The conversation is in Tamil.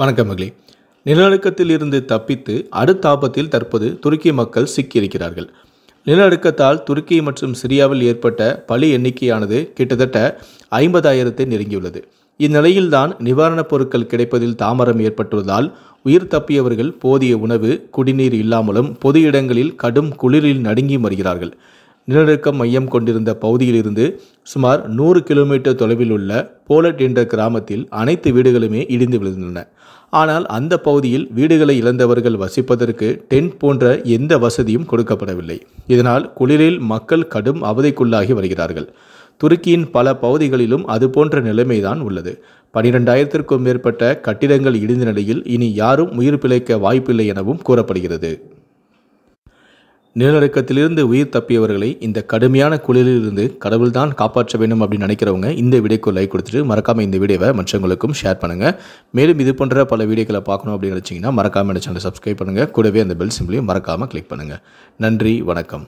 வணக்கம் மகளே நிலநடுக்கத்தில் இருந்து தப்பித்து அடுத்த ஆபத்தில் தற்போது துருக்கி மக்கள் சிக்கியிருக்கிறார்கள் நிலநடுக்கத்தால் துருக்கி மற்றும் சிரியாவில் ஏற்பட்ட பலி எண்ணிக்கையானது கிட்டத்தட்ட ஐம்பதாயிரத்தை நெருங்கியுள்ளது இந்நிலையில்தான் நிவாரணப் பொருட்கள் கிடைப்பதில் தாமரம் ஏற்பட்டுள்ளதால் உயிர் தப்பியவர்கள் போதிய உணவு குடிநீர் இல்லாமலும் பொது இடங்களில் கடும் குளிரில் நடுங்கி வருகிறார்கள் நிலநடுக்கம் மையம் கொண்டிருந்த பகுதியிலிருந்து சுமார் நூறு கிலோமீட்டர் தொலைவில் உள்ள போலட் என்ற கிராமத்தில் அனைத்து வீடுகளுமே இடிந்து விழுந்தன ஆனால் அந்த பகுதியில் வீடுகளை இழந்தவர்கள் வசிப்பதற்கு டென்ட் போன்ற எந்த வசதியும் கொடுக்கப்படவில்லை இதனால் குளிரில் மக்கள் கடும் அவதிக்குள்ளாகி வருகிறார்கள் துருக்கியின் பல பகுதிகளிலும் அதுபோன்ற நிலைமைதான் உள்ளது பனிரெண்டாயிரத்திற்கும் மேற்பட்ட கட்டிடங்கள் இடிந்த நிலையில் இனி யாரும் உயிர் பிழைக்க வாய்ப்பில்லை எனவும் கூறப்படுகிறது நிலநடுக்கத்திலிருந்து உயிர் தப்பியவர்களை இந்த கடுமையான குளிரிலிருந்து கடவுள்தான் காப்பாற்ற வேண்டும் அப்படின்னு நினைக்கிறவங்க இந்த வீடியோக்கு லைக் கொடுத்துட்டு மறக்காமல் இந்த வீடியோவை மற்றவங்களுக்கும் ஷேர் பண்ணுங்கள் மேலும் இது போன்ற பல வீடியோக்களை பார்க்கணும் அப்படின்னு நினச்சிங்கன்னா மறக்காமல் இந்த சேனலை சப்ஸ்கிரைப் பண்ணுங்கள் கூடவே அந்த பெல் சிம்பிளையும் மறக்காமல் கிளிக் பண்ணுங்கள் நன்றி வணக்கம்